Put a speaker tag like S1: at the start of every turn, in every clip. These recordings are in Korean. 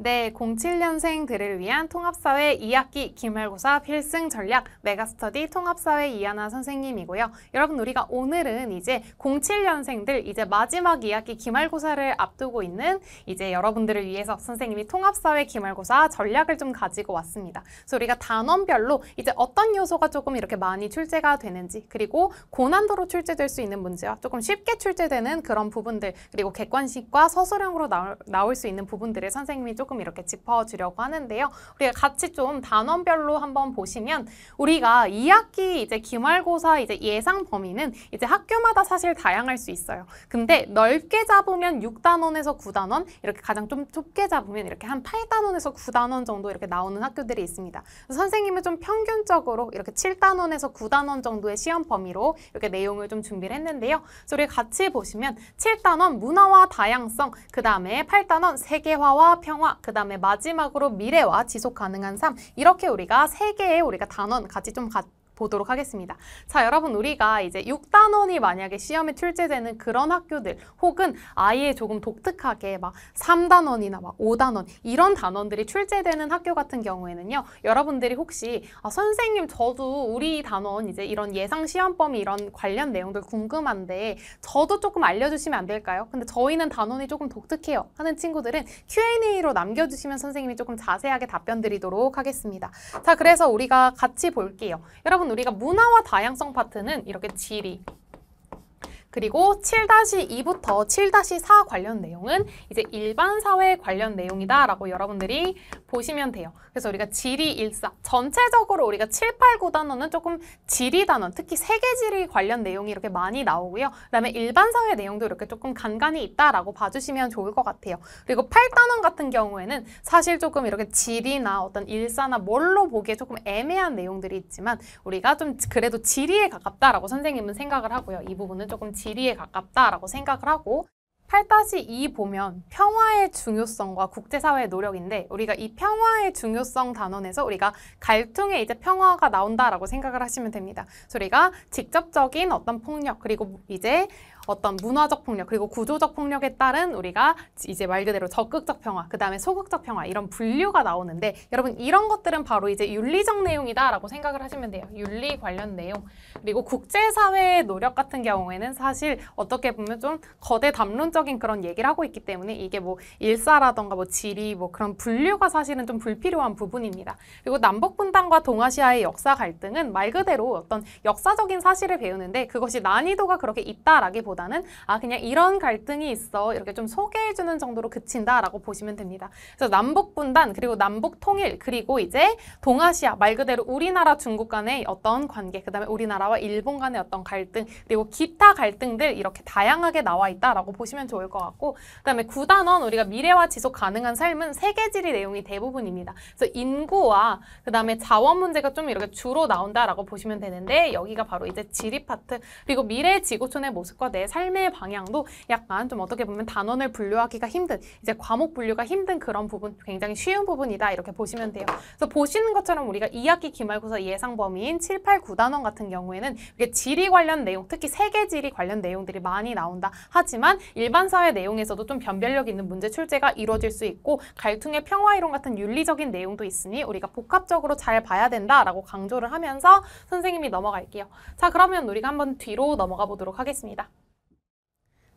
S1: 네, 07년생들을 위한 통합사회 2학기 기말고사 필승 전략 메가스터디 통합사회 이하나 선생님이고요. 여러분 우리가 오늘은 이제 07년생들 이제 마지막 2학기 기말고사를 앞두고 있는 이제 여러분들을 위해서 선생님이 통합사회 기말고사 전략을 좀 가지고 왔습니다. 그래서 우리가 단원별로 이제 어떤 요소가 조금 이렇게 많이 출제가 되는지 그리고 고난도로 출제될 수 있는 문제와 조금 쉽게 출제되는 그런 부분들 그리고 객관식과 서술형으로 나올, 나올 수 있는 부분들을 선생님이 조금 조금 이렇게 짚어주려고 하는데요. 우리가 같이 좀 단원별로 한번 보시면 우리가 2학기 이제 기말고사 이제 예상 범위는 이제 학교마다 사실 다양할 수 있어요. 근데 넓게 잡으면 6단원에서 9단원 이렇게 가장 좀 좁게 잡으면 이렇게 한 8단원에서 9단원 정도 이렇게 나오는 학교들이 있습니다. 선생님은 좀 평균적으로 이렇게 7단원에서 9단원 정도의 시험 범위로 이렇게 내용을 좀 준비를 했는데요. 우리 같이 보시면 7단원 문화와 다양성, 그 다음에 8단원 세계화와 평화, 그 다음에 마지막으로 미래와 지속 가능한 삶 이렇게 우리가 세 개의 우리가 단원 같이 좀 같이 보도록 하겠습니다. 자, 여러분 우리가 이제 6단원이 만약에 시험에 출제되는 그런 학교들 혹은 아예 조금 독특하게 막 3단원이나 막 5단원 이런 단원들이 출제되는 학교 같은 경우에는요. 여러분들이 혹시 아, 선생님 저도 우리 단원 이제 이런 예상 시험범위 이런 관련 내용들 궁금한데 저도 조금 알려주시면 안 될까요? 근데 저희는 단원이 조금 독특해요 하는 친구들은 Q&A로 남겨주시면 선생님이 조금 자세하게 답변 드리도록 하겠습니다. 자, 그래서 우리가 같이 볼게요. 여러분 우리가 문화와 다양성 파트는 이렇게 지리, 그리고 7-2부터 7-4 관련 내용은 이제 일반 사회 관련 내용이다라고 여러분들이 보시면 돼요. 그래서 우리가 지리, 일사, 전체적으로 우리가 7, 8, 9 단어는 조금 지리 단원, 특히 세계지리 관련 내용이 이렇게 많이 나오고요. 그다음에 일반 사회 내용도 이렇게 조금 간간히 있다라고 봐주시면 좋을 것 같아요. 그리고 8단원 같은 경우에는 사실 조금 이렇게 지리나 어떤 일사나 뭘로 보기에 조금 애매한 내용들이 있지만 우리가 좀 그래도 지리에 가깝다라고 선생님은 생각을 하고요. 이 부분은 조금 지 지리에 가깝다라고 생각을 하고 8-2 보면 평화의 중요성과 국제사회의 노력인데 우리가 이 평화의 중요성 단원에서 우리가 갈등에 이제 평화가 나온다라고 생각을 하시면 됩니다. 그래서 우리가 직접적인 어떤 폭력 그리고 이제 어떤 문화적 폭력 그리고 구조적 폭력에 따른 우리가 이제 말 그대로 적극적 평화 그 다음에 소극적 평화 이런 분류가 나오는데 여러분 이런 것들은 바로 이제 윤리적 내용이다라고 생각을 하시면 돼요. 윤리 관련 내용 그리고 국제사회의 노력 같은 경우에는 사실 어떻게 보면 좀 거대 담론적인 그런 얘기를 하고 있기 때문에 이게 뭐 일사라던가 뭐 지리 뭐 그런 분류가 사실은 좀 불필요한 부분입니다. 그리고 남북 분단과 동아시아의 역사 갈등은 말 그대로 어떤 역사적인 사실을 배우는데 그것이 난이도가 그렇게 있다라기보다 보다는 아 그냥 이런 갈등이 있어 이렇게 좀 소개해주는 정도로 그친다라고 보시면 됩니다. 그래서 남북 분단 그리고 남북 통일 그리고 이제 동아시아 말 그대로 우리나라 중국 간의 어떤 관계 그다음에 우리나라와 일본 간의 어떤 갈등 그리고 기타 갈등들 이렇게 다양하게 나와 있다라고 보시면 좋을 것 같고 그다음에 구단원 우리가 미래와 지속 가능한 삶은 세계지리 내용이 대부분입니다. 그래서 인구와 그다음에 자원 문제가 좀 이렇게 주로 나온다라고 보시면 되는데 여기가 바로 이제 지리 파트 그리고 미래 지구촌의 모습과 내 삶의 방향도 약간 좀 어떻게 보면 단원을 분류하기가 힘든 이제 과목 분류가 힘든 그런 부분 굉장히 쉬운 부분이다 이렇게 보시면 돼요. 그래서 보시는 것처럼 우리가 2학기 기말고사 예상 범위인 7, 8, 9단원 같은 경우에는 이게 지리 관련 내용 특히 세계 지리 관련 내용들이 많이 나온다. 하지만 일반 사회 내용에서도 좀 변별력 있는 문제 출제가 이루어질 수 있고 갈등의 평화이론 같은 윤리적인 내용도 있으니 우리가 복합적으로 잘 봐야 된다라고 강조를 하면서 선생님이 넘어갈게요. 자 그러면 우리가 한번 뒤로 넘어가 보도록 하겠습니다.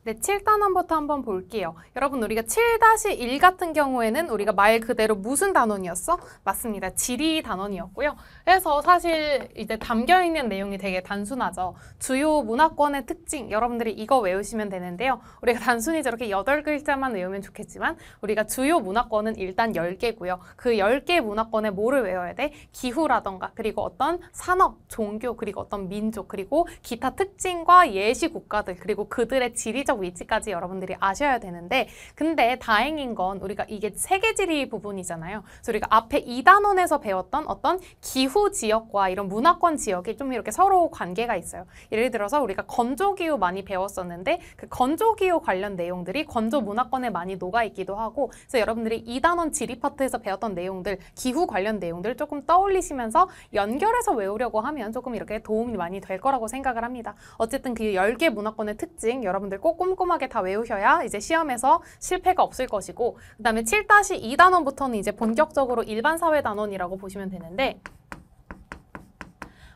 S1: 네, 7단원부터 한번 볼게요. 여러분 우리가 7-1 같은 경우에는 우리가 말 그대로 무슨 단원이었어? 맞습니다. 지리 단원이었고요. 그래서 사실 이제 담겨있는 내용이 되게 단순하죠. 주요 문화권의 특징, 여러분들이 이거 외우시면 되는데요. 우리가 단순히 저렇게 8글자만 외우면 좋겠지만 우리가 주요 문화권은 일단 10개고요. 그 10개 문화권에 뭐를 외워야 돼? 기후라던가 그리고 어떤 산업, 종교, 그리고 어떤 민족, 그리고 기타 특징과 예시 국가들, 그리고 그들의 지리적 정확적 위치까지 여러분들이 아셔야 되는데 근데 다행인 건 우리가 이게 세계지리 부분이잖아요. 그래서 우리가 앞에 이단원에서 배웠던 어떤 기후 지역과 이런 문화권 지역이 좀 이렇게 서로 관계가 있어요. 예를 들어서 우리가 건조기후 많이 배웠었는데 그 건조기후 관련 내용들이 건조 문화권에 많이 녹아있기도 하고 그래서 여러분들이 이단원 지리 파트에서 배웠던 내용들 기후 관련 내용들 조금 떠올리시면서 연결해서 외우려고 하면 조금 이렇게 도움이 많이 될 거라고 생각을 합니다. 어쨌든 그 10개 문화권의 특징 여러분들 꼭 꼼꼼하게 다 외우셔야 이제 시험에서 실패가 없을 것이고 그다음에 7-2 단원부터는 이제 본격적으로 일반 사회 단원이라고 보시면 되는데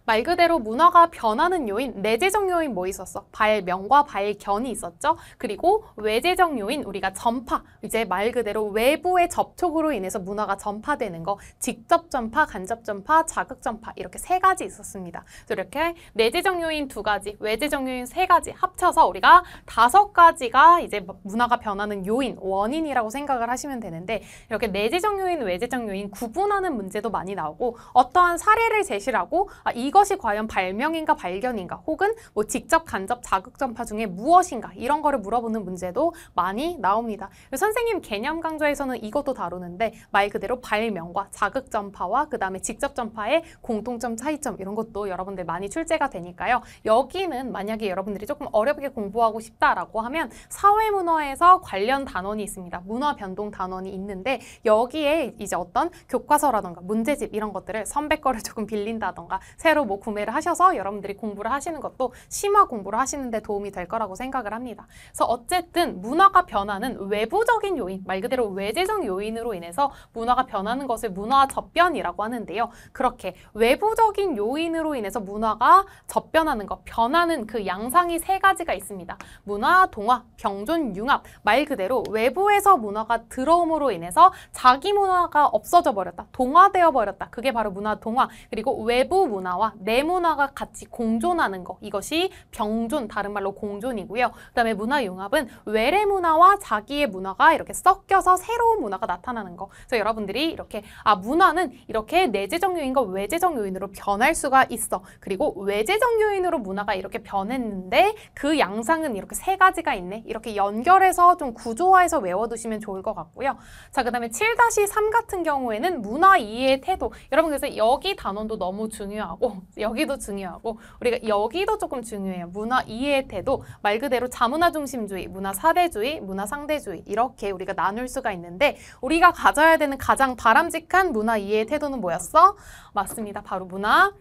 S1: 말 그대로 문화가 변하는 요인, 내재적 요인 뭐 있었어? 발명과 발견이 있었죠. 그리고 외재적 요인, 우리가 전파, 이제 말 그대로 외부의 접촉으로 인해서 문화가 전파되는 거, 직접 전파, 간접 전파, 자극 전파 이렇게 세 가지 있었습니다. 이렇게 내재적 요인 두 가지, 외재적 요인 세 가지 합쳐서 우리가 다섯 가지가 이제 문화가 변하는 요인, 원인이라고 생각을 하시면 되는데 이렇게 내재적 요인, 외재적 요인 구분하는 문제도 많이 나오고 어떠한 사례를 제시하고 아, 이 이것이 과연 발명인가 발견인가 혹은 뭐 직접 간접 자극 전파 중에 무엇인가 이런 거를 물어보는 문제도 많이 나옵니다. 선생님 개념 강좌에서는 이것도 다루는데 말 그대로 발명과 자극 전파와 그 다음에 직접 전파의 공통점 차이점 이런 것도 여러분들 많이 출제가 되니까요. 여기는 만약에 여러분들이 조금 어렵게 공부하고 싶다라고 하면 사회문화에서 관련 단원이 있습니다. 문화 변동 단원이 있는데 여기에 이제 어떤 교과서라던가 문제집 이런 것들을 선배 거를 조금 빌린다던가 새로 뭐 구매를 하셔서 여러분들이 공부를 하시는 것도 심화 공부를 하시는데 도움이 될 거라고 생각을 합니다. 그래서 어쨌든 문화가 변하는 외부적인 요인, 말 그대로 외재적 요인으로 인해서 문화가 변하는 것을 문화 접변이라고 하는데요. 그렇게 외부적인 요인으로 인해서 문화가 접변하는 것, 변하는 그 양상이 세 가지가 있습니다. 문화, 동화, 병존 융합, 말 그대로 외부에서 문화가 들어옴으로 인해서 자기 문화가 없어져 버렸다, 동화되어 버렸다. 그게 바로 문화 동화, 그리고 외부 문화와 내문화가 같이 공존하는 것 이것이 병존 다른 말로 공존이고요. 그다음에 문화융합은 외래 문화와 자기의 문화가 이렇게 섞여서 새로운 문화가 나타나는 것 그래서 여러분들이 이렇게 아 문화는 이렇게 내재적 요인과 외재적 요인으로 변할 수가 있어. 그리고 외재적 요인으로 문화가 이렇게 변했는데 그 양상은 이렇게 세 가지가 있네. 이렇게 연결해서 좀 구조화해서 외워두시면 좋을 것 같고요. 자, 그 다음에 7-3 같은 경우에는 문화 이해의 태도. 여러분 그래서 여기 단원도 너무 중요하고 여기도 중요하고 우리가 여기도 조금 중요해요. 문화 이해의 태도 말 그대로 자문화 중심주의, 문화 사대주의, 문화 상대주의 이렇게 우리가 나눌 수가 있는데 우리가 가져야 되는 가장 바람직한 문화 이해의 태도는 뭐였어? 맞습니다. 바로 문화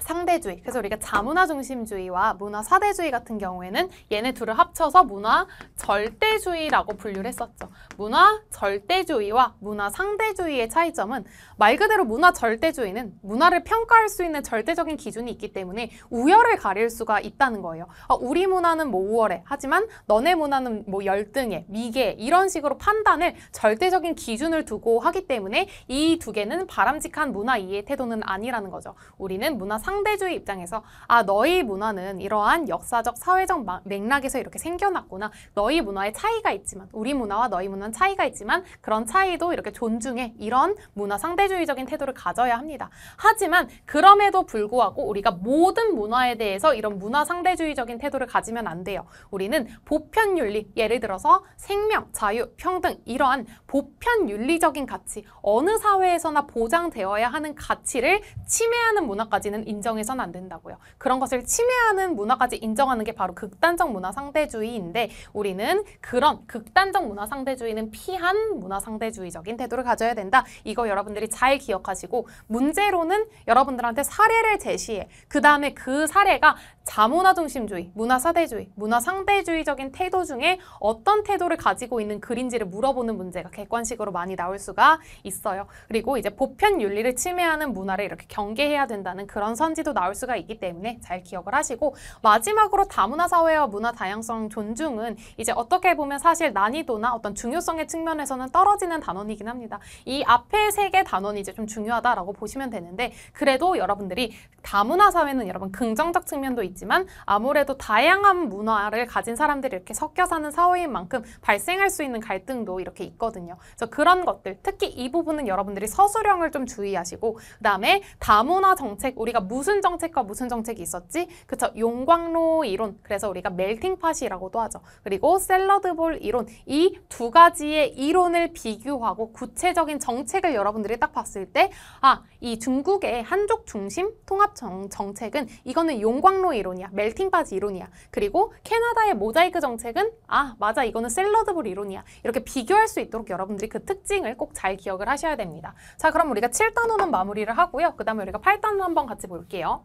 S1: 상대주의. 그래서 우리가 자문화 중심주의와 문화 사대주의 같은 경우에는 얘네 둘을 합쳐서 문화 절대주의라고 분류를 했었죠. 문화 절대주의와 문화 상대주의의 차이점은 말 그대로 문화 절대주의는 문화를 평가할 수 있는 절대적인 기준이 있기 때문에 우열을 가릴 수가 있다는 거예요. 아, 우리 문화는 뭐 우월해. 하지만 너네 문화는 뭐 열등해, 미개 이런 식으로 판단을 절대적인 기준을 두고 하기 때문에 이 두 개는 바람직한 문화 이해 태도는 아니라는 거죠. 우리는 문화 상대주의 입장에서 아 너희 문화는 이러한 역사적 사회적 맥락에서 이렇게 생겨났구나 너희 문화의 차이가 있지만 우리 문화와 너희 문화는 차이가 있지만 그런 차이도 이렇게 존중해 이런 문화 상대주의적인 태도를 가져야 합니다 하지만 그럼에도 불구하고 우리가 모든 문화에 대해서 이런 문화 상대주의적인 태도를 가지면 안 돼요 우리는 보편윤리 예를 들어서 생명, 자유, 평등 이러한 보편윤리적인 가치 어느 사회에서나 보장되어야 하는 가치를 침해하는 문화까지는 인정해서는 안 된다고요. 그런 것을 침해하는 문화까지 인정하는 게 바로 극단적 문화 상대주의인데 우리는 그런 극단적 문화 상대주의는 피한 문화 상대주의적인 태도를 가져야 된다. 이거 여러분들이 잘 기억하시고 문제로는 여러분들한테 사례를 제시해 그 다음에 그 사례가 자문화 중심주의, 문화 사대주의, 문화 상대주의적인 태도 중에 어떤 태도를 가지고 있는 글인지를 물어보는 문제가 객관식으로 많이 나올 수가 있어요. 그리고 이제 보편 윤리를 침해하는 문화를 이렇게 경계해야 된다는 그런 선 전단지도 나올 수가 있기 때문에 잘 기억을 하시고 마지막으로 다문화 사회와 문화 다양성 존중은 이제 어떻게 보면 사실 난이도나 어떤 중요성의 측면에서는 떨어지는 단원이긴 합니다. 이 앞에 세개 단원이 이제 좀 중요하다라고 보시면 되는데 그래도 여러분들이 다문화 사회는 여러분 긍정적 측면도 있지만 아무래도 다양한 문화를 가진 사람들이 이렇게 섞여 사는 사회인 만큼 발생할 수 있는 갈등도 이렇게 있거든요. 그래서 그런 것들 특히 이 부분은 여러분들이 서술형을 좀 주의하시고 그다음에 다문화 정책 우리가 무 무슨 정책과 무슨 정책이 있었지? 그쵸, 용광로 이론. 그래서 우리가 멜팅팟이라고도 하죠. 그리고 샐러드볼 이론. 이 두 가지의 이론을 비교하고 구체적인 정책을 여러분들이 딱 봤을 때 아, 이 중국의 한족 중심 통합 정, 정책은 이거는 용광로 이론이야. 멜팅팟 이론이야. 그리고 캐나다의 모자이크 정책은 아, 맞아. 이거는 샐러드볼 이론이야. 이렇게 비교할 수 있도록 여러분들이 그 특징을 꼭 잘 기억을 하셔야 됩니다. 자, 그럼 우리가 7단원은 마무리를 하고요. 그 다음에 우리가 8단원 한번 같이 볼게요. 볼게요.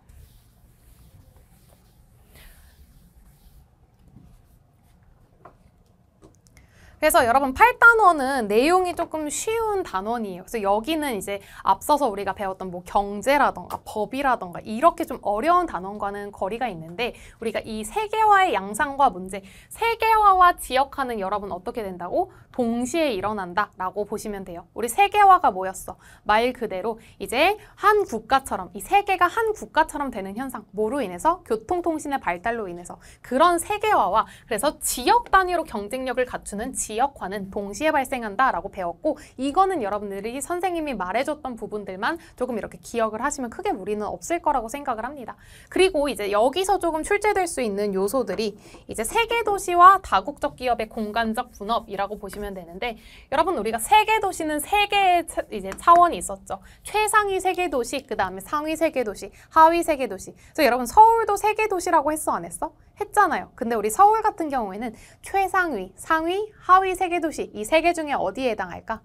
S1: 그래서 여러분 8단원은 내용이 조금 쉬운 단원이에요. 그래서 여기는 이제 앞서서 우리가 배웠던 뭐 경제라던가 법이라던가 이렇게 좀 어려운 단원과는 거리가 있는데 우리가 이 세계화의 양상과 문제, 세계화와 지역화는 여러분 어떻게 된다고? 동시에 일어난다 라고 보시면 돼요. 우리 세계화가 뭐였어? 말 그대로 이제 한 국가처럼 이 세계가 한 국가처럼 되는 현상 뭐로 인해서? 교통통신의 발달로 인해서 그런 세계화와 그래서 지역 단위로 경쟁력을 갖추는 지역화는 동시에 발생한다 라고 배웠고 이거는 여러분들이 선생님이 말해줬던 부분들만 조금 이렇게 기억을 하시면 크게 무리는 없을 거라고 생각을 합니다. 그리고 이제 여기서 조금 출제될 수 있는 요소들이 이제 세계도시와 다국적 기업의 공간적 분업이라고 보시면 보시면 되는데 여러분 우리가 세계 도시는 세 개의 이제 차원이 있었죠. 최상위 세계 도시, 그 다음에 상위 세계 도시, 하위 세계 도시. 그래서 여러분 서울도 세계 도시라고 했어 안 했어? 했잖아요. 근데 우리 서울 같은 경우에는 최상위, 상위, 하위 세계 도시 이 세 개 중에 어디에 해당할까?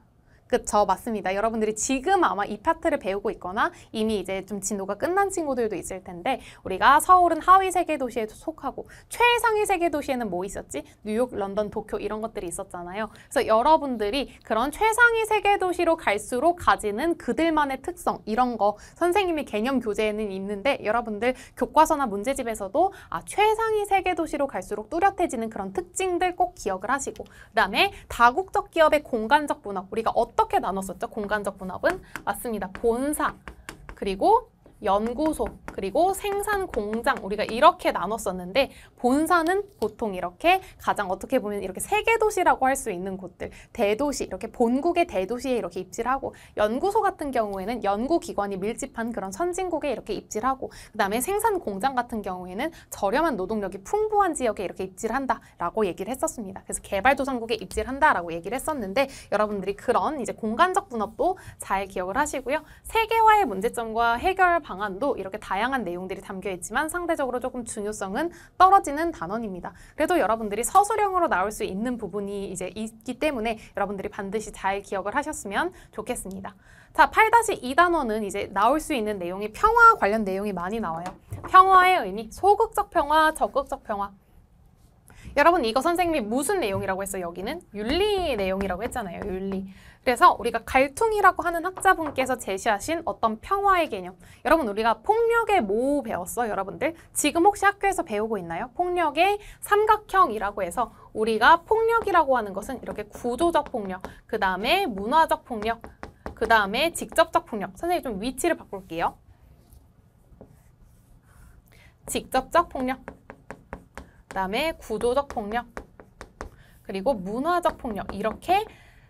S1: 그쵸, 맞습니다. 여러분들이 지금 아마 이 파트를 배우고 있거나 이미 이제 좀 진도가 끝난 친구들도 있을 텐데 우리가 서울은 하위 세계 도시에 속하고 최상위 세계 도시에는 뭐 있었지? 뉴욕, 런던, 도쿄 이런 것들이 있었잖아요. 그래서 여러분들이 그런 최상위 세계 도시로 갈수록 가지는 그들만의 특성 이런 거 선생님이 개념 교재에는 있는데 여러분들 교과서나 문제집에서도 아 최상위 세계 도시로 갈수록 뚜렷해지는 그런 특징들 꼭 기억을 하시고 그다음에 다국적 기업의 공간적 문화 우리가 어떤 어떻게 나눴었죠? 공간적 분업은 맞습니다. 본사 그리고 연구소, 그리고 생산 공장 우리가 이렇게 나눴었는데 본사는 보통 이렇게 가장 어떻게 보면 이렇게 세계 도시라고 할 수 있는 곳들 대도시 이렇게 본국의 대도시에 이렇게 입질하고 연구소 같은 경우에는 연구기관이 밀집한 그런 선진국에 이렇게 입질하고 그다음에 생산 공장 같은 경우에는 저렴한 노동력이 풍부한 지역에 이렇게 입질한다라고 얘기를 했었습니다. 그래서 개발도상국에 입질한다라고 얘기를 했었는데 여러분들이 그런 이제 공간적 분업도 잘 기억을 하시고요. 세계화의 문제점과 해결 방안도 이렇게 다양한 내용들이 담겨 있지만 상대적으로 조금 중요성은 떨어지는 단원입니다. 그래도 여러분들이 서술형으로 나올 수 있는 부분이 이제 있기 때문에 여러분들이 반드시 잘 기억을 하셨으면 좋겠습니다. 자, 8-2 단원은 이제 나올 수 있는 내용이 평화 관련 내용이 많이 나와요. 평화의 의미, 소극적 평화, 적극적 평화. 여러분 이거 선생님이 무슨 내용이라고 했어요? 여기는 윤리 내용이라고 했잖아요. 윤리. 그래서 우리가 갈퉁이라고 하는 학자분께서 제시하신 어떤 평화의 개념. 여러분 우리가 폭력의 모 배웠어 여러분들? 지금 혹시 학교에서 배우고 있나요? 폭력의 삼각형이라고 해서 우리가 폭력이라고 하는 것은 이렇게 구조적 폭력, 그 다음에 문화적 폭력, 그 다음에 직접적 폭력. 선생님 좀 위치를 바꿀게요. 직접적 폭력. 그다음에 구조적 폭력 그리고 문화적 폭력 이렇게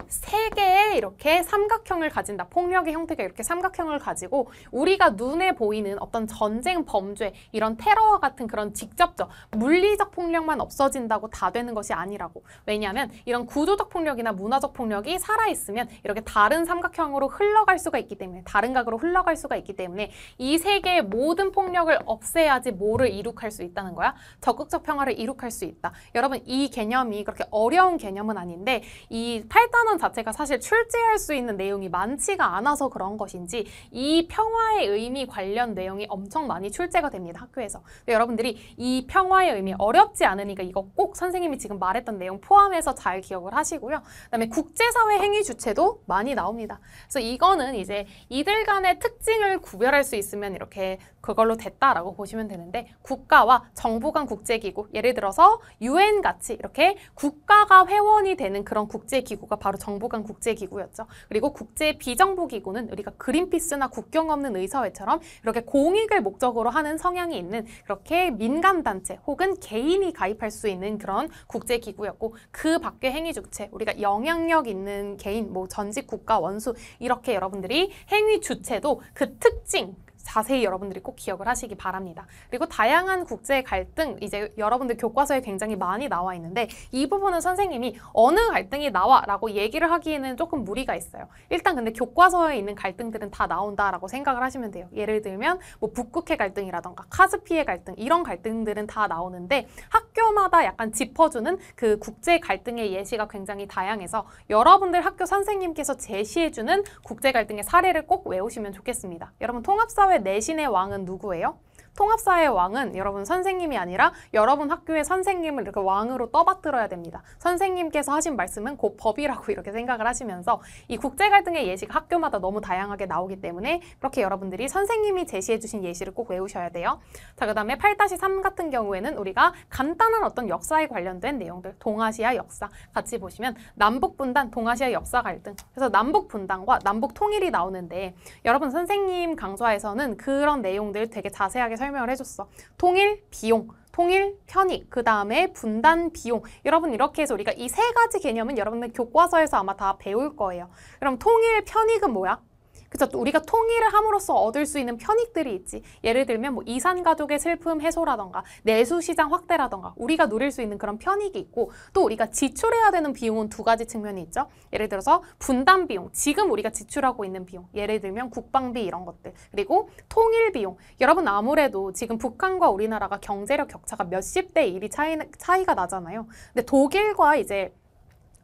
S1: 세 개의 이렇게 삼각형을 가진다. 폭력의 형태가 이렇게 삼각형을 가지고 우리가 눈에 보이는 어떤 전쟁, 범죄, 이런 테러와 같은 그런 직접적 물리적 폭력만 없어진다고 다 되는 것이 아니라고. 왜냐하면 이런 구조적 폭력이나 문화적 폭력이 살아있으면 이렇게 다른 삼각형으로 흘러갈 수가 있기 때문에 다른 각으로 흘러갈 수가 있기 때문에 이세계의 모든 폭력을 없애야지 뭐를 이룩할 수 있다는 거야. 적극적 평화를 이룩할 수 있다. 여러분 이 개념이 그렇게 어려운 개념은 아닌데 이 8단원 자체가 사실 출제할 수 있는 내용이 많지가 않아서 그런 것인지 이 평화의 의미 관련 내용이 엄청 많이 출제가 됩니다. 학교에서. 여러분들이 이 평화의 의미 어렵지 않으니까 이거 꼭 선생님이 지금 말했던 내용 포함해서 잘 기억을 하시고요. 그다음에 국제사회 행위 주체도 많이 나옵니다. 그래서 이거는 이제 이들 간의 특징을 구별할 수 있으면 이렇게 그걸로 됐다라고 보시면 되는데 국가와 정부 간 국제기구 예를 들어서 유엔 같이 이렇게 국가가 회원이 되는 그런 국제기구가 바로 정보간 국제기구였죠. 그리고 국제 비정부기구는 우리가 그린피스나 국경 없는 의사회처럼 이렇게 공익을 목적으로 하는 성향이 있는 그렇게 민간단체 혹은 개인이 가입할 수 있는 그런 국제기구였고 그 밖의 행위주체 우리가 영향력 있는 개인 뭐 전직 국가 원수 이렇게 여러분들이 행위 주체도 그 특징 자세히 여러분들이 꼭 기억을 하시기 바랍니다. 그리고 다양한 국제 갈등 이제 여러분들 교과서에 굉장히 많이 나와 있는데 이 부분은 선생님이 어느 갈등이 나와라고 얘기를 하기에는 조금 무리가 있어요. 일단 근데 교과서에 있는 갈등들은 다 나온다라고 생각을 하시면 돼요. 예를 들면 뭐 북극해 갈등이라던가 카스피해 갈등 이런 갈등들은 다 나오는데 학교마다 약간 짚어주는 그 국제 갈등의 예시가 굉장히 다양해서 여러분들 학교 선생님께서 제시해주는 국제 갈등의 사례를 꼭 외우시면 좋겠습니다. 여러분 통합사회 내신의 왕은 누구예요? 통합사의 왕은 여러분 선생님이 아니라 여러분 학교의 선생님을 이렇게 왕으로 떠받들어야 됩니다. 선생님께서 하신 말씀은 곧 법이라고 이렇게 생각을 하시면서 이 국제 갈등의 예시가 학교마다 너무 다양하게 나오기 때문에 그렇게 여러분들이 선생님이 제시해 주신 예시를 꼭 외우셔야 돼요. 자, 그다음에 8-3 같은 경우에는 우리가 간단한 어떤 역사에 관련된 내용들, 동아시아 역사 같이 보시면 남북 분단, 동아시아 역사 갈등. 그래서 남북 분단과 남북 통일이 나오는데 여러분 선생님 강좌에서는 그런 내용들 되게 자세하게 설명 설명을 해줬어. 통일 비용, 통일 편익, 그 다음에 분단 비용. 여러분 이렇게 해서 우리가 이 세 가지 개념은 여러분들 교과서에서 아마 다 배울 거예요. 그럼 통일 편익은 뭐야? 그래 우리가 통일을 함으로써 얻을 수 있는 편익들이 있지. 예를 들면 뭐 이산 가족의 슬픔 해소라던가 내수 시장 확대라던가 우리가 누릴 수 있는 그런 편익이 있고 또 우리가 지출해야 되는 비용은 두 가지 측면이 있죠. 예를 들어서 분담 비용, 지금 우리가 지출하고 있는 비용, 예를 들면 국방비 이런 것들, 그리고 통일 비용. 여러분 아무래도 지금 북한과 우리나라가 경제력 격차가 몇십 대 일이 차이, 차이가 나잖아요. 근데 독일과 이제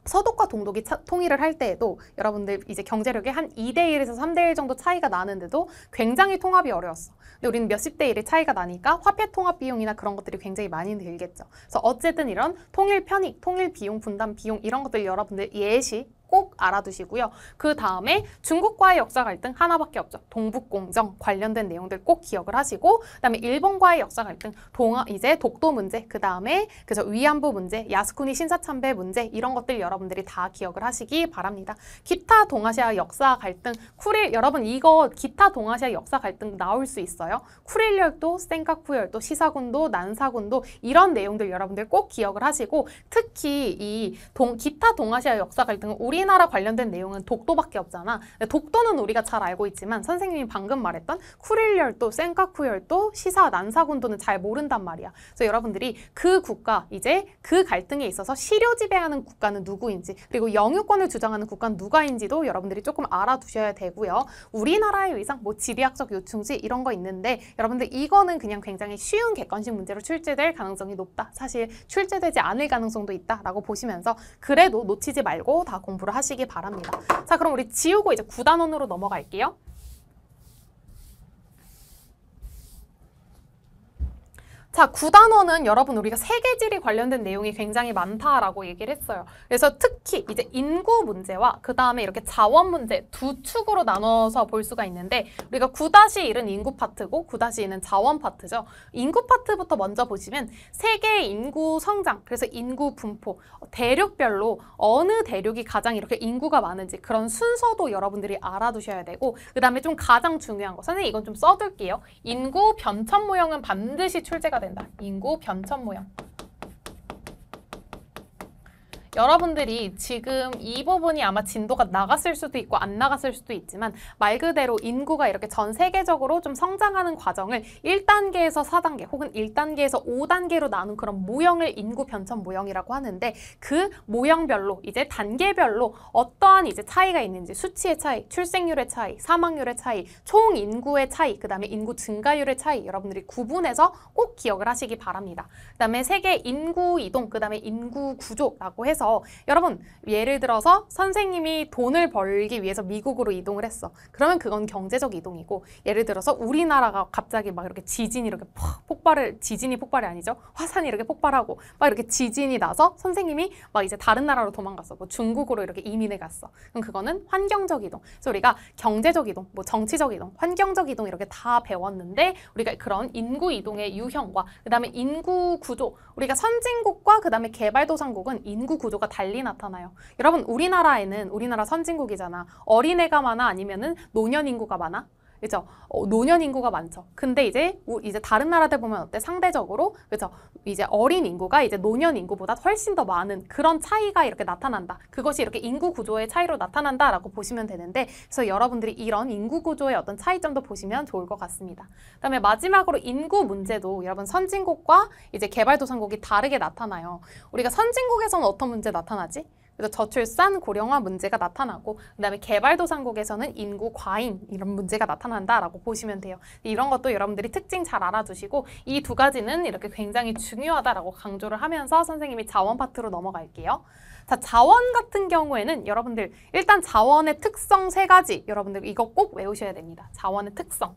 S1: 서독과 동독이 차, 통일을 할 때에도 여러분들 이제 경제력이 한 2대 1에서 3대 1 정도 차이가 나는데도 굉장히 통합이 어려웠어. 근데 우리는 몇십 대 1의 차이가 나니까 화폐 통합 비용이나 그런 것들이 굉장히 많이 들겠죠. 그래서 어쨌든 이런 통일 편익, 통일 비용 분담 비용 이런 것들 여러분들 예시 꼭 알아두시고요. 그 다음에 중국과의 역사 갈등 하나밖에 없죠. 동북공정 관련된 내용들 꼭 기억을 하시고 그다음에 일본과의 역사 갈등 동아 이제 독도 문제 그다음에 그저 위안부 문제 야스쿠니 신사 참배 문제 이런 것들 여러분들이 다 기억을 하시기 바랍니다. 기타 동아시아 역사 갈등 쿠릴 여러분 이거 기타 동아시아 역사 갈등 나올 수 있어요. 쿠릴 열도 센카쿠 열도 시사군도 난사군도 이런 내용들 여러분들 꼭 기억을 하시고 특히 이 동, 기타 동아시아 역사 갈등은 우리 우리나라 관련된 내용은 독도밖에 없잖아. 독도는 우리가 잘 알고 있지만 선생님이 방금 말했던 쿠릴열도, 센카쿠열도, 시사, 난사군도는 잘 모른단 말이야. 그래서 여러분들이 그 국가, 이제 그 갈등에 있어서 시료 지배하는 국가는 누구인지 그리고 영유권을 주장하는 국가는 누가인지도 여러분들이 조금 알아두셔야 되고요. 우리나라의 의상, 뭐 지리학적 요충지 이런 거 있는데 여러분들 이거는 그냥 굉장히 쉬운 객관식 문제로 출제될 가능성이 높다. 사실 출제되지 않을 가능성도 있다라고 보시면서 그래도 놓치지 말고 다 공부 공부를 하시기 바랍니다. 자, 그럼 우리 지우고 이제 9단원으로 넘어갈게요. 자, 구단어는 여러분 우리가 세계질이 관련된 내용이 굉장히 많다라고 얘기를 했어요. 그래서 특히 이제 인구 문제와 그 다음에 이렇게 자원 문제 두 축으로 나눠서 볼 수가 있는데 우리가 9-1은 인구 파트고 9-2는 자원 파트죠. 인구 파트부터 먼저 보시면 세계 인구 성장, 그래서 인구 분포, 대륙별로 어느 대륙이 가장 이렇게 인구가 많은지 그런 순서도 여러분들이 알아두셔야 되고 그 다음에 좀 가장 중요한 거, 선생님 이건 좀 써둘게요. 인구 변천 모형은 반드시 출제가 된다. 인구 변천 모형. 여러분들이 지금 이 부분이 아마 진도가 나갔을 수도 있고 안 나갔을 수도 있지만 말 그대로 인구가 이렇게 전 세계적으로 좀 성장하는 과정을 1단계에서 4단계 혹은 1단계에서 5단계로 나눈 그런 모형을 인구 변천 모형이라고 하는데 그 모형별로 이제 단계별로 어떠한 이제 차이가 있는지 수치의 차이, 출생률의 차이, 사망률의 차이, 총 인구의 차이, 그다음에 인구 증가율의 차이 여러분들이 구분해서 꼭 기억을 하시기 바랍니다. 그다음에 세계 인구 이동, 그다음에 인구 구조라고 해서 해서 여러분 예를 들어서 선생님이 돈을 벌기 위해서 미국으로 이동을 했어. 그러면 그건 경제적 이동이고 예를 들어서 우리나라가 갑자기 막 이렇게 지진이 이렇게 폭발을 지진이 폭발이 아니죠. 화산이 이렇게 폭발하고 막 이렇게 지진이 나서 선생님이 막 이제 다른 나라로 도망갔어. 뭐 중국으로 이렇게 이민해 갔어. 그럼 그거는 환경적 이동. 그래서 우리가 경제적 이동, 뭐 정치적 이동, 환경적 이동 이렇게 다 배웠는데 우리가 그런 인구 이동의 유형과 그다음에 인구 구조 우리가 선진국과 그다음에 개발도상국은 인구 구조 구조가 달리 나타나요. 여러분 우리나라에는 우리나라 선진국이잖아. 어린애가 많아 아니면 노년 인구가 많아? 그죠? 어, 노년 인구가 많죠. 근데 이제 이제 다른 나라들 보면 어때? 상대적으로 그죠? 이제 어린 인구가 이제 노년 인구보다 훨씬 더 많은 그런 차이가 이렇게 나타난다. 그것이 이렇게 인구 구조의 차이로 나타난다라고 보시면 되는데 그래서 여러분들이 이런 인구 구조의 어떤 차이점도 보시면 좋을 것 같습니다. 그다음에 마지막으로 인구 문제도 여러분 선진국과 이제 개발도상국이 다르게 나타나요. 우리가 선진국에서는 어떤 문제 나타나지? 그래서 저출산 고령화 문제가 나타나고 그다음에 개발도상국에서는 인구 과잉 이런 문제가 나타난다라고 보시면 돼요. 이런 것도 여러분들이 특징 잘알아두시고이 두 가지는 이렇게 굉장히 중요하다라고 강조를 하면서 선생님이 자원 파트로 넘어갈게요. 자, 자원 같은 경우에는 여러분들 일단 자원의 특성 세 가지 여러분들 이거 꼭 외우셔야 됩니다. 자원의 특성.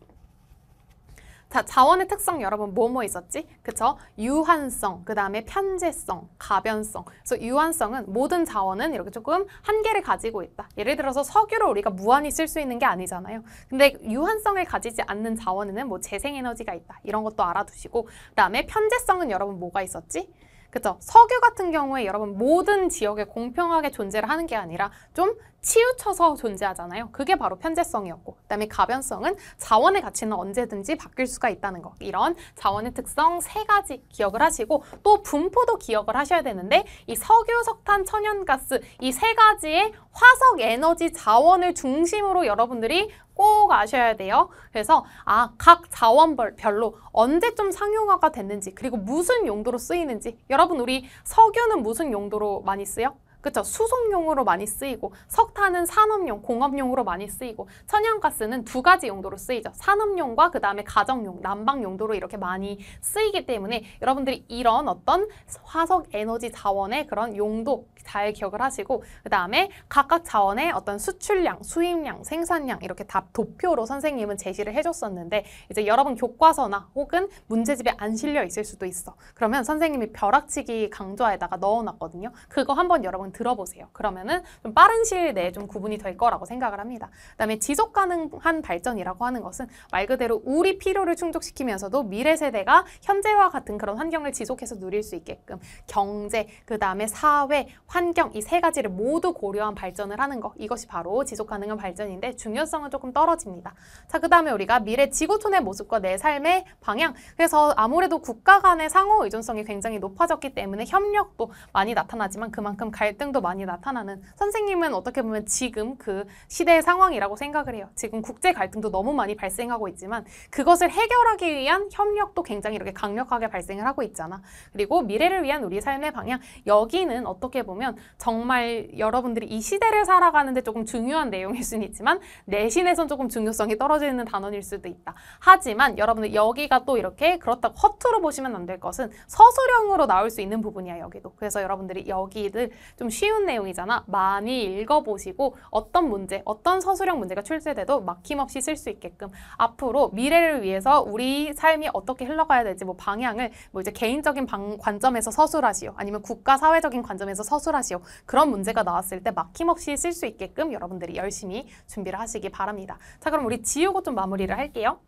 S1: 자, 자원의 특성 여러분 뭐뭐 있었지? 그쵸? 유한성, 그 다음에 편재성, 가변성. 그래서 유한성은 모든 자원은 이렇게 조금 한계를 가지고 있다. 예를 들어서 석유를 우리가 무한히 쓸 수 있는 게 아니잖아요. 근데 유한성을 가지지 않는 자원에는 뭐 재생에너지가 있다. 이런 것도 알아두시고 그 다음에 편재성은 여러분 뭐가 있었지? 그죠 석유 같은 경우에 여러분 모든 지역에 공평하게 존재를 하는 게 아니라 좀 치우쳐서 존재하잖아요. 그게 바로 편재성이었고 그다음에 가변성은 자원의 가치는 언제든지 바뀔 수가 있다는 것. 이런 자원의 특성 세 가지 기억을 하시고 또 분포도 기억을 하셔야 되는데 이 석유, 석탄, 천연가스 이 세 가지의 화석 에너지 자원을 중심으로 여러분들이 꼭 아셔야 돼요. 그래서 아 각 자원별로 언제쯤 상용화가 됐는지 그리고 무슨 용도로 쓰이는지 여러분 우리 석유는 무슨 용도로 많이 쓰요? 그렇죠. 수송용으로 많이 쓰이고 석탄은 산업용, 공업용으로 많이 쓰이고 천연가스는 두 가지 용도로 쓰이죠. 산업용과 그 다음에 가정용, 난방 용도로 이렇게 많이 쓰이기 때문에 여러분들이 이런 어떤 화석 에너지 자원의 그런 용도 잘 기억을 하시고 그 다음에 각각 자원의 어떤 수출량, 수입량, 생산량 이렇게 다 도표로 선생님은 제시를 해줬었는데 이제 여러분 교과서나 혹은 문제집에 안 실려 있을 수도 있어. 그러면 선생님이 벼락치기 강좌에다가 넣어놨거든요. 그거 한번 여러분 한번 들어보세요. 그러면은 좀 빠른 시일 내에 좀 구분이 될 거라고 생각을 합니다. 그다음에 지속 가능한 발전이라고 하는 것은 말 그대로 우리 필요를 충족시키면서도 미래 세대가 현재와 같은 그런 환경을 지속해서 누릴 수 있게끔 경제, 그다음에 사회, 환경 이 세 가지를 모두 고려한 발전을 하는 것. 이것이 바로 지속 가능한 발전인데 중요성은 조금 떨어집니다. 자, 그다음에 우리가 미래 지구촌의 모습과 내 삶의 방향. 그래서 아무래도 국가 간의 상호 의존성이 굉장히 높아졌기 때문에 협력도 많이 나타나지만 그만큼 갈, 갈등도 많이 나타나는 선생님은 어떻게 보면 지금 그 시대의 상황이라고 생각을 해요. 지금 국제 갈등도 너무 많이 발생하고 있지만 그것을 해결하기 위한 협력도 굉장히 이렇게 강력하게 발생을 하고 있잖아. 그리고 미래를 위한 우리 삶의 방향 여기는 어떻게 보면 정말 여러분들이 이 시대를 살아가는데 조금 중요한 내용일 수는 있지만 내신에선 조금 중요성이 떨어지는 단원일 수도 있다. 하지만 여러분들 여기가 또 이렇게 그렇다고 허투루 보시면 안 될 것은 서술형으로 나올 수 있는 부분이야 여기도. 그래서 여러분들이 여기를 좀좀 쉬운 내용이잖아. 많이 읽어보시고 어떤 문제, 어떤 서술형 문제가 출제돼도 막힘없이 쓸 수 있게끔 앞으로 미래를 위해서 우리 삶이 어떻게 흘러가야 될지 뭐 방향을 뭐 이제 개인적인 방, 관점에서 서술하시오. 아니면 국가 사회적인 관점에서 서술하시오. 그런 문제가 나왔을 때 막힘없이 쓸 수 있게끔 여러분들이 열심히 준비를 하시기 바랍니다. 자, 그럼 우리 지우고 좀 마무리를 할게요.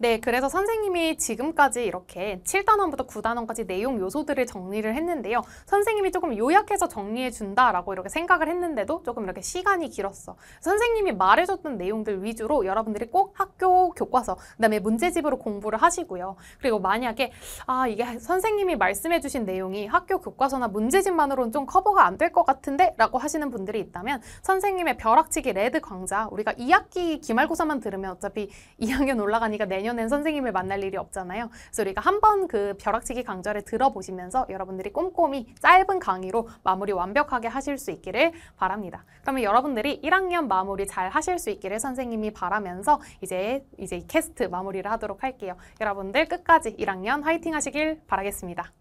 S1: 네, 그래서 선생님이 지금까지 이렇게 7단원부터 9단원까지 내용 요소들을 정리를 했는데요. 선생님이 조금 요약해서 정리해 준다라고 이렇게 생각을 했는데도 조금 이렇게 시간이 길었어. 선생님이 말해줬던 내용들 위주로 여러분들이 꼭 학교 교과서, 그다음에 문제집으로 공부를 하시고요. 그리고 만약에 아 이게 선생님이 말씀해주신 내용이 학교 교과서나 문제집만으로는 좀 커버가 안 될 것 같은데라고 하시는 분들이 있다면 선생님의 벼락치기 레드 강좌 우리가 2학기 기말고사만 들으면 어차피 2학년 올라가니까 내년 관여된 선생님을 만날 일이 없잖아요. 그래서 우리가 한 번 그 벼락치기 강좌를 들어보시면서 여러분들이 꼼꼼히 짧은 강의로 마무리 완벽하게 하실 수 있기를 바랍니다. 그러면 여러분들이 1학년 마무리 잘 하실 수 있기를 선생님이 바라면서 이제 이제 캐스트 마무리를 하도록 할게요. 여러분들 끝까지 1학년 화이팅 하시길 바라겠습니다.